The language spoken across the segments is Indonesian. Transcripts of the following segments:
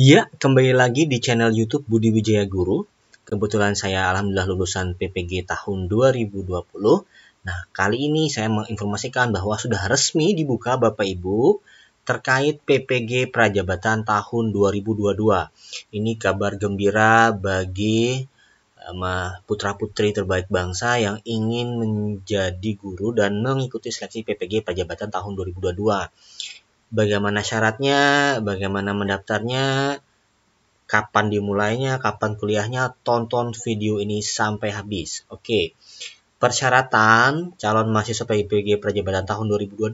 Ya, kembali lagi di channel YouTube Budi Wijaya Guru. Kebetulan saya alhamdulillah lulusan PPG tahun 2020. Nah, kali ini saya menginformasikan bahwa sudah resmi dibuka Bapak Ibu terkait PPG Prajabatan tahun 2022. Ini kabar gembira bagi eh, putra-putri terbaik bangsa yang ingin menjadi guru dan mengikuti seleksi PPG Prajabatan tahun 2022 bagaimana syaratnya, bagaimana mendaftarnya, kapan dimulainya, kapan kuliahnya, tonton video ini sampai habis. Oke. Persyaratan calon mahasiswa PIPG Perjabatan tahun 2022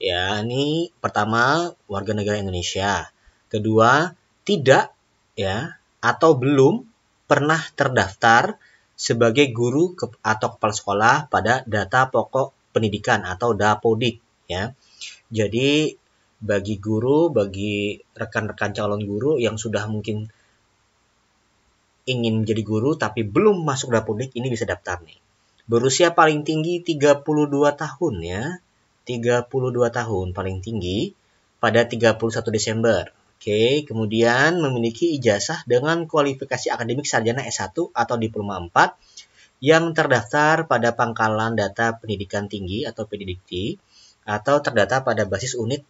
ya, ini pertama warga negara Indonesia. Kedua, tidak ya atau belum pernah terdaftar sebagai guru atau kepala sekolah pada data pokok pendidikan atau DAPODIK ya. Jadi bagi guru, bagi rekan-rekan calon guru yang sudah mungkin ingin menjadi guru tapi belum masuk Dapodik ini bisa daftar nih. Berusia paling tinggi 32 tahun ya. 32 tahun paling tinggi pada 31 Desember. Oke, kemudian memiliki ijazah dengan kualifikasi akademik sarjana S1 atau diploma 4 yang terdaftar pada pangkalan data pendidikan tinggi atau PDDT atau terdata pada basis unit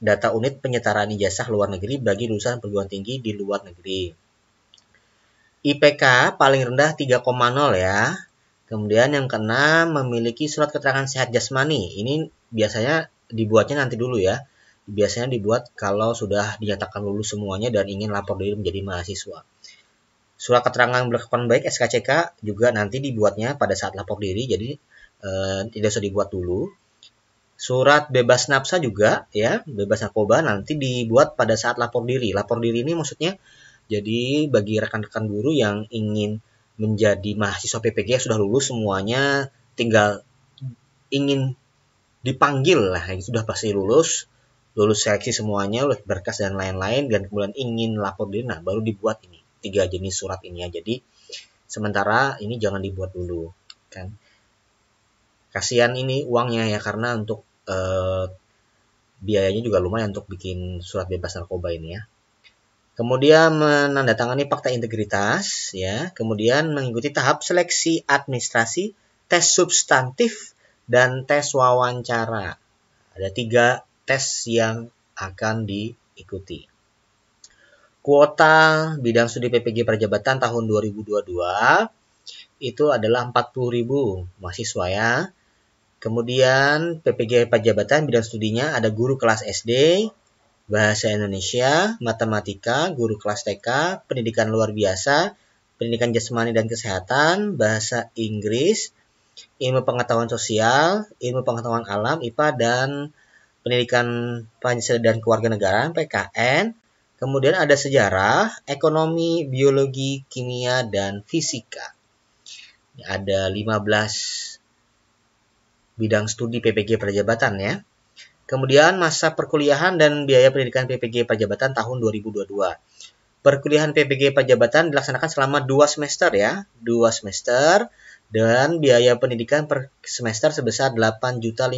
data unit penyetaraan ijazah luar negeri bagi lulusan perguruan tinggi di luar negeri. IPK paling rendah 3,0 ya. Kemudian yang keenam memiliki surat keterangan sehat jasmani. Ini biasanya dibuatnya nanti dulu ya. Biasanya dibuat kalau sudah dinyatakan lulus semuanya dan ingin lapor diri menjadi mahasiswa. Surat keterangan berkelakuan baik SKCK juga nanti dibuatnya pada saat lapor diri, jadi eh, tidak usah dibuat dulu Surat bebas napsa juga ya, bebas narkoba nanti dibuat pada saat lapor diri. Lapor diri ini maksudnya jadi bagi rekan-rekan guru yang ingin menjadi mahasiswa PPG yang sudah lulus semuanya tinggal ingin dipanggil lah yang sudah pasti lulus lulus seleksi semuanya lulus berkas dan lain-lain dan kemudian ingin lapor diri nah baru dibuat ini tiga jenis surat ini ya jadi sementara ini jangan dibuat dulu kan kasihan ini uangnya ya karena untuk Eh, biayanya juga lumayan untuk bikin surat bebas narkoba ini ya. Kemudian menandatangani fakta integritas ya, kemudian mengikuti tahap seleksi administrasi, tes substantif dan tes wawancara. Ada tiga tes yang akan diikuti. Kuota bidang studi PPG Perjabatan tahun 2022 itu adalah 40.000 mahasiswa ya. Kemudian PPG Pajabatan bidang studinya ada guru kelas SD, bahasa Indonesia, matematika, guru kelas TK, pendidikan luar biasa, pendidikan jasmani dan kesehatan, bahasa Inggris, ilmu pengetahuan sosial, ilmu pengetahuan alam IPA dan pendidikan Pancasila dan kewarganegaraan PKN. Kemudian ada sejarah, ekonomi, biologi, kimia dan fisika. Ada 15 bidang studi PPG Perjabatan, ya. Kemudian masa perkuliahan dan biaya pendidikan PPG Perjabatan tahun 2022. Perkuliahan PPG Perjabatan dilaksanakan selama 2 semester ya, 2 semester dan biaya pendidikan per semester sebesar 8.500.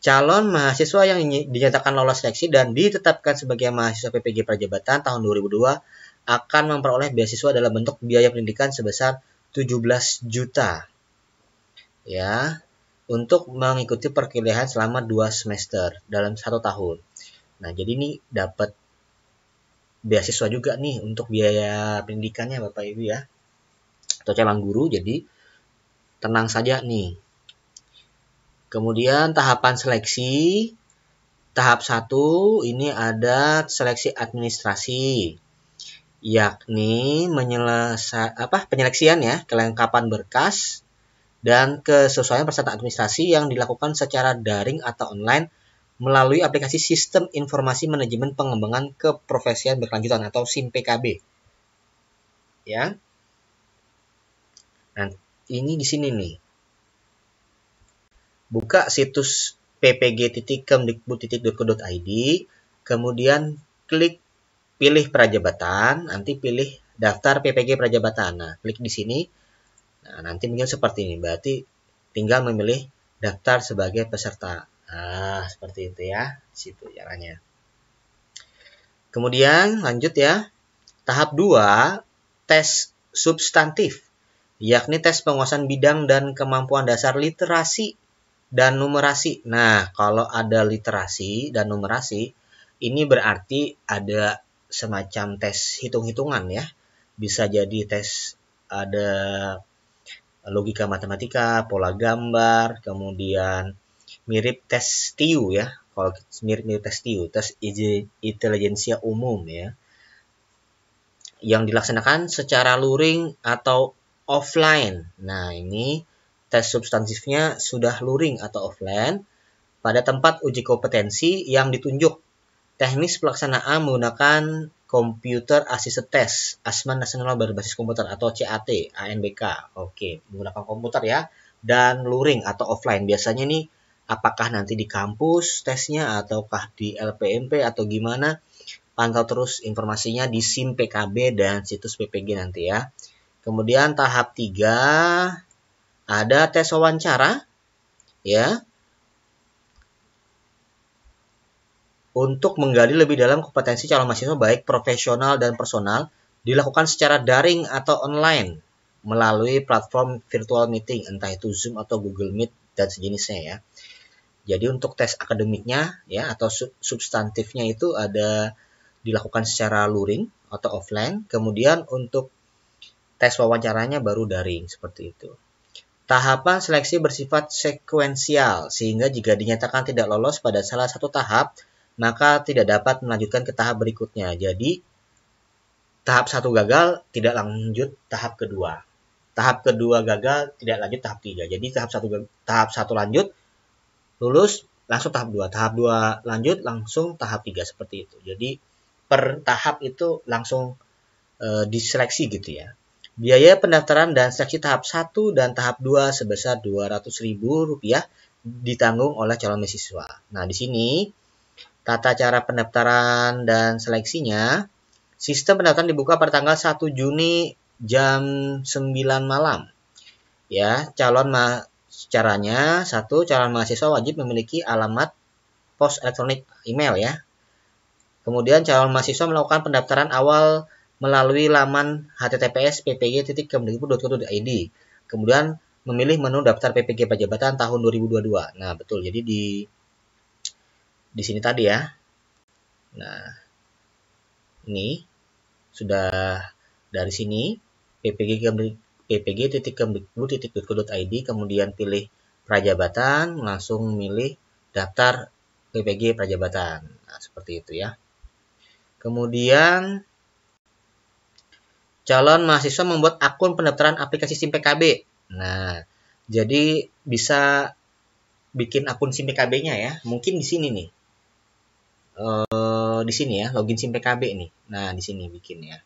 Calon mahasiswa yang dinyatakan lolos seleksi dan ditetapkan sebagai mahasiswa PPG Perjabatan tahun 2002 akan memperoleh beasiswa dalam bentuk biaya pendidikan sebesar 17 juta ya untuk mengikuti perkuliahan selama dua semester dalam satu tahun. Nah, jadi ini dapat beasiswa juga nih untuk biaya pendidikannya Bapak Ibu ya. Atau cabang guru jadi tenang saja nih. Kemudian tahapan seleksi tahap satu ini ada seleksi administrasi yakni menyelesa apa penyeleksian ya kelengkapan berkas dan kesesuaian persyaratan administrasi yang dilakukan secara daring atau online melalui aplikasi Sistem Informasi Manajemen Pengembangan Keprofesian Berkelanjutan atau SIM PKB. Ya. Nah, ini di sini nih. Buka situs ppg.kemdikbud.go.id, kemudian klik pilih prajabatan, nanti pilih daftar PPG prajabatan. Nah, klik di sini Nah, nanti mungkin seperti ini. Berarti tinggal memilih daftar sebagai peserta. Nah, seperti itu ya. Situ caranya. Kemudian lanjut ya. Tahap 2, tes substantif, yakni tes penguasaan bidang dan kemampuan dasar literasi dan numerasi. Nah, kalau ada literasi dan numerasi, ini berarti ada semacam tes hitung-hitungan ya. Bisa jadi tes ada logika matematika, pola gambar, kemudian mirip tes TIU ya. Kalau mirip-mirip tes TIU, tes intelijensia umum ya. Yang dilaksanakan secara luring atau offline. Nah, ini tes substansifnya sudah luring atau offline pada tempat uji kompetensi yang ditunjuk. Teknis pelaksanaan menggunakan Computer Assisted Test, Asman Nasional Berbasis Komputer atau CAT, ANBK. Oke, menggunakan komputer ya. Dan luring atau offline. Biasanya nih apakah nanti di kampus tesnya ataukah di LPMP atau gimana? Pantau terus informasinya di SIM PKB dan situs PPG nanti ya. Kemudian tahap 3 ada tes wawancara ya. untuk menggali lebih dalam kompetensi calon mahasiswa baik profesional dan personal dilakukan secara daring atau online melalui platform virtual meeting entah itu Zoom atau Google Meet dan sejenisnya ya. Jadi untuk tes akademiknya ya atau substantifnya itu ada dilakukan secara luring atau offline, kemudian untuk tes wawancaranya baru daring seperti itu. Tahapan seleksi bersifat sekuensial sehingga jika dinyatakan tidak lolos pada salah satu tahap, maka tidak dapat melanjutkan ke tahap berikutnya. Jadi tahap satu gagal tidak lanjut tahap kedua. Tahap kedua gagal tidak lanjut tahap tiga. Jadi tahap satu tahap satu lanjut lulus langsung tahap dua. Tahap dua lanjut langsung tahap tiga seperti itu. Jadi per tahap itu langsung e, diseleksi gitu ya. Biaya pendaftaran dan seleksi tahap 1 dan tahap 2 sebesar rp rupiah ditanggung oleh calon mahasiswa. Nah, di sini tata cara pendaftaran dan seleksinya. Sistem pendaftaran dibuka pada tanggal 1 Juni jam 9 malam. Ya, calon ma caranya satu calon mahasiswa wajib memiliki alamat pos elektronik email ya. Kemudian calon mahasiswa melakukan pendaftaran awal melalui laman https ppg.kemdikbud.go.id. Kemudian memilih menu daftar PPG pejabatan tahun 2022. Nah, betul. Jadi di di sini tadi ya. Nah, ini sudah dari sini ppg ppg titik titik id kemudian pilih prajabatan langsung milih daftar ppg prajabatan nah, seperti itu ya kemudian calon mahasiswa membuat akun pendaftaran aplikasi SIM PKB. Nah, jadi bisa bikin akun SIM PKB-nya ya. Mungkin di sini nih uh, di sini ya, login SIM PKB nih. Nah, di sini bikin ya.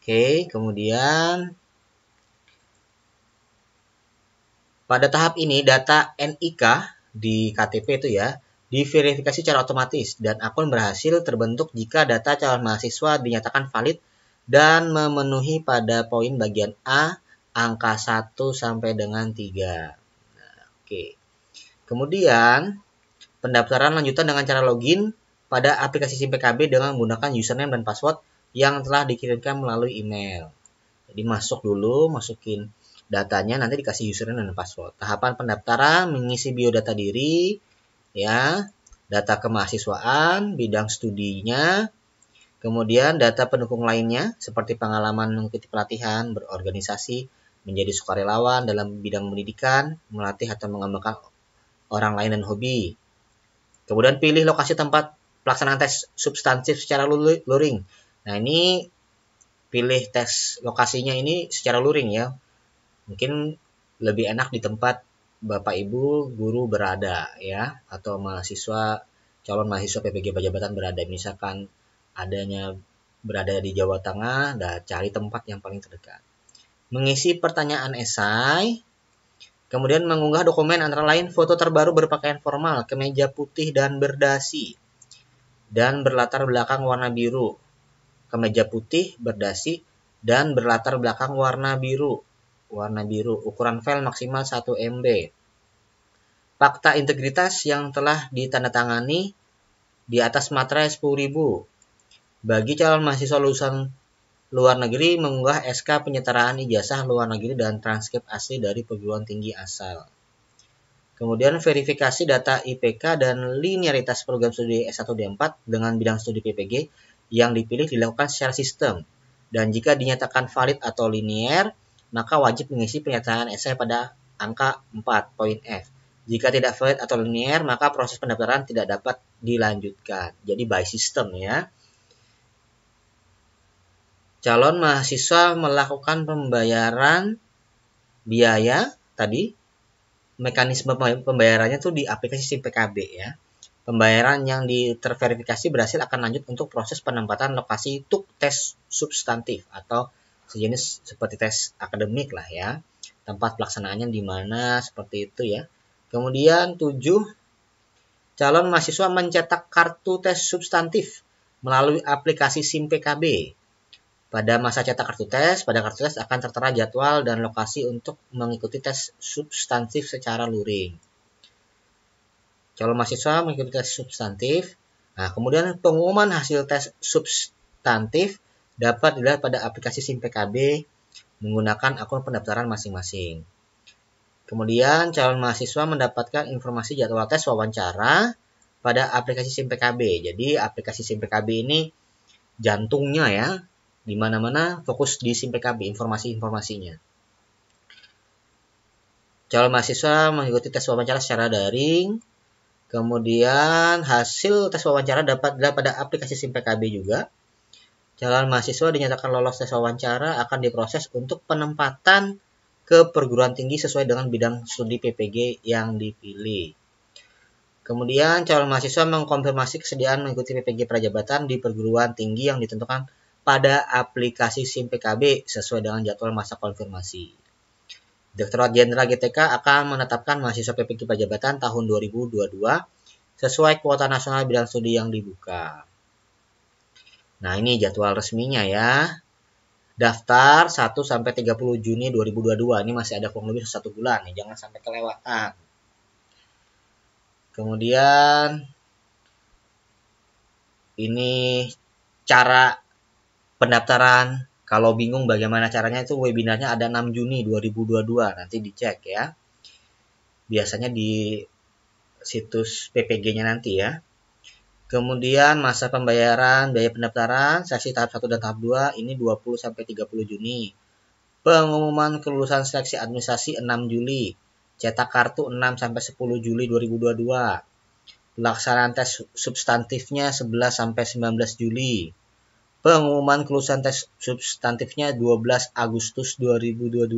Oke, kemudian pada tahap ini data NIK di KTP itu ya diverifikasi secara otomatis dan akun berhasil terbentuk jika data calon mahasiswa dinyatakan valid dan memenuhi pada poin bagian A angka 1 sampai dengan 3. Nah, oke. Kemudian pendaftaran lanjutan dengan cara login pada aplikasi PKB dengan menggunakan username dan password yang telah dikirimkan melalui email. Jadi masuk dulu, masukin datanya, nanti dikasih username dan password. Tahapan pendaftaran mengisi biodata diri, ya, data kemahasiswaan, bidang studinya, kemudian data pendukung lainnya seperti pengalaman mengikuti pelatihan, berorganisasi, menjadi sukarelawan dalam bidang pendidikan, melatih atau mengembangkan orang lain dan hobi. Kemudian pilih lokasi tempat pelaksanaan tes substantif secara luring. Nah, ini pilih tes lokasinya ini secara luring ya. Mungkin lebih enak di tempat Bapak Ibu guru berada ya atau mahasiswa calon mahasiswa PPG jabatan berada misalkan adanya berada di Jawa Tengah, dan cari tempat yang paling terdekat. Mengisi pertanyaan esai, kemudian mengunggah dokumen antara lain foto terbaru berpakaian formal, kemeja putih dan berdasi, dan berlatar belakang warna biru. Kemeja putih berdasi dan berlatar belakang warna biru. Warna biru, ukuran file maksimal 1 MB. Fakta integritas yang telah ditandatangani di atas materai 10.000. Bagi calon mahasiswa lulusan luar negeri mengunggah SK penyetaraan ijazah luar negeri dan transkrip asli dari perguruan tinggi asal. Kemudian verifikasi data IPK dan linearitas program studi S1 D4 dengan bidang studi PPG yang dipilih dilakukan secara sistem. Dan jika dinyatakan valid atau linier, maka wajib mengisi pernyataan esai pada angka 4.0f. Jika tidak valid atau linier, maka proses pendaftaran tidak dapat dilanjutkan. Jadi by system ya. Calon mahasiswa melakukan pembayaran biaya tadi mekanisme pembayarannya tuh di aplikasi PKB ya. Pembayaran yang diterverifikasi berhasil akan lanjut untuk proses penempatan lokasi tuk tes substantif atau sejenis seperti tes akademik lah ya. Tempat pelaksanaannya di mana seperti itu ya. Kemudian 7 calon mahasiswa mencetak kartu tes substantif melalui aplikasi Sim PKB pada masa cetak kartu tes, pada kartu tes akan tertera jadwal dan lokasi untuk mengikuti tes substantif secara luring. Calon mahasiswa mengikuti tes substantif. Nah, kemudian pengumuman hasil tes substantif dapat dilihat pada aplikasi SIM PKB menggunakan akun pendaftaran masing-masing. Kemudian calon mahasiswa mendapatkan informasi jadwal tes wawancara pada aplikasi SIM PKB. Jadi aplikasi SIM PKB ini jantungnya ya di mana-mana fokus di SIM PKB informasi-informasinya. Calon mahasiswa mengikuti tes wawancara secara daring, kemudian hasil tes wawancara dapat dilihat pada aplikasi SIM PKB juga. Calon mahasiswa dinyatakan lolos tes wawancara akan diproses untuk penempatan ke perguruan tinggi sesuai dengan bidang studi PPG yang dipilih. Kemudian calon mahasiswa mengkonfirmasi kesediaan mengikuti PPG prajabatan di perguruan tinggi yang ditentukan pada aplikasi SIM PKB sesuai dengan jadwal masa konfirmasi. Direktorat Jenderal GTK akan menetapkan mahasiswa PPK Pajabatan tahun 2022 sesuai kuota nasional bidang studi yang dibuka. Nah, ini jadwal resminya ya. Daftar 1 sampai 30 Juni 2022. Ini masih ada kurang lebih satu bulan nih, jangan sampai kelewatan. Kemudian ini cara pendaftaran. Kalau bingung bagaimana caranya itu webinarnya ada 6 Juni 2022 nanti dicek ya. Biasanya di situs PPG-nya nanti ya. Kemudian masa pembayaran biaya pendaftaran seleksi tahap 1 dan tahap 2 ini 20 sampai 30 Juni. Pengumuman kelulusan seleksi administrasi 6 Juli. Cetak kartu 6 sampai 10 Juli 2022. Pelaksanaan tes substantifnya 11 sampai 19 Juli. Pengumuman kelulusan tes substantifnya 12 Agustus 2022.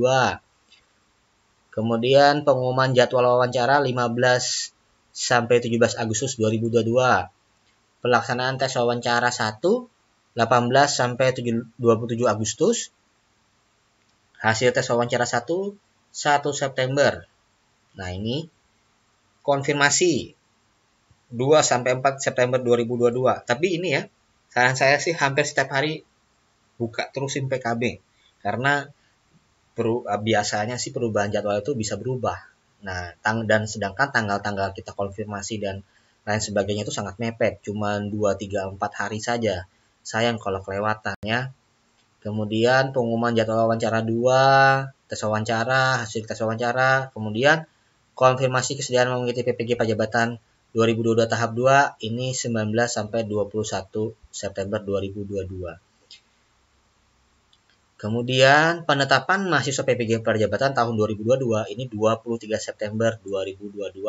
Kemudian pengumuman jadwal wawancara 15 sampai 17 Agustus 2022. Pelaksanaan tes wawancara 1 18 sampai 27 Agustus. Hasil tes wawancara 1 1 September. Nah, ini konfirmasi 2 sampai 4 September 2022. Tapi ini ya, saran saya sih hampir setiap hari buka terusin PKB karena peru, eh, biasanya sih perubahan jadwal itu bisa berubah. Nah, tang dan sedangkan tanggal-tanggal kita konfirmasi dan lain sebagainya itu sangat mepet, cuma 2 3 4 hari saja. Sayang kalau ya. Kemudian pengumuman jadwal wawancara 2, tes wawancara, hasil tes wawancara, kemudian konfirmasi kesediaan mengikuti PPG pajabatan Jabatan 2022 tahap 2 ini 19 sampai 21 September 2022. Kemudian penetapan mahasiswa PPG perjabatan tahun 2022 ini 23 September 2022.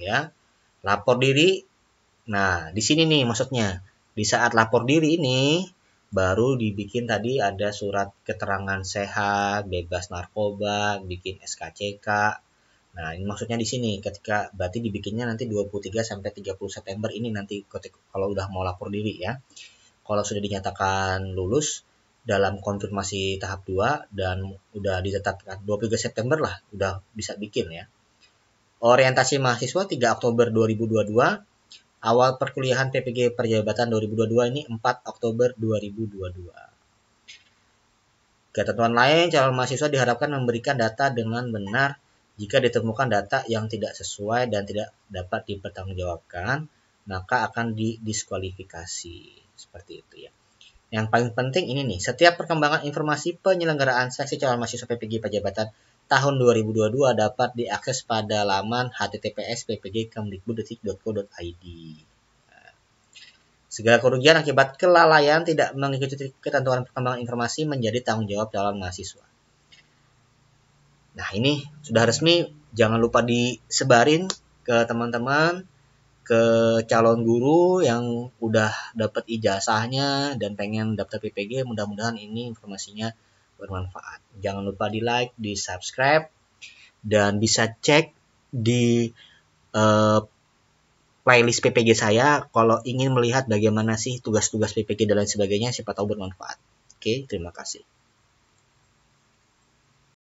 Ya. Lapor diri. Nah, di sini nih maksudnya. Di saat lapor diri ini baru dibikin tadi ada surat keterangan sehat, bebas narkoba, bikin SKCK, Nah, ini maksudnya di sini ketika berarti dibikinnya nanti 23 sampai 30 September ini nanti kalau udah mau lapor diri ya. Kalau sudah dinyatakan lulus dalam konfirmasi tahap 2 dan udah ditetapkan 23 September lah udah bisa bikin ya. Orientasi mahasiswa 3 Oktober 2022 awal perkuliahan PPG Perjabatan 2022 ini 4 Oktober 2022. Ketentuan lain, calon mahasiswa diharapkan memberikan data dengan benar jika ditemukan data yang tidak sesuai dan tidak dapat dipertanggungjawabkan, maka akan didiskualifikasi. Seperti itu ya. Yang paling penting ini nih, setiap perkembangan informasi penyelenggaraan seleksi calon mahasiswa PPG Pajabatan tahun 2022 dapat diakses pada laman https ppgkemdikbud.go.id. Segala kerugian akibat kelalaian tidak mengikuti ketentuan perkembangan informasi menjadi tanggung jawab calon mahasiswa. Nah, ini sudah resmi, jangan lupa disebarin ke teman-teman, ke calon guru yang udah dapat ijazahnya dan pengen daftar PPG, mudah-mudahan ini informasinya bermanfaat. Jangan lupa di-like, di-subscribe dan bisa cek di uh, playlist PPG saya kalau ingin melihat bagaimana sih tugas-tugas PPG dan lain sebagainya, siapa tahu bermanfaat. Oke, terima kasih.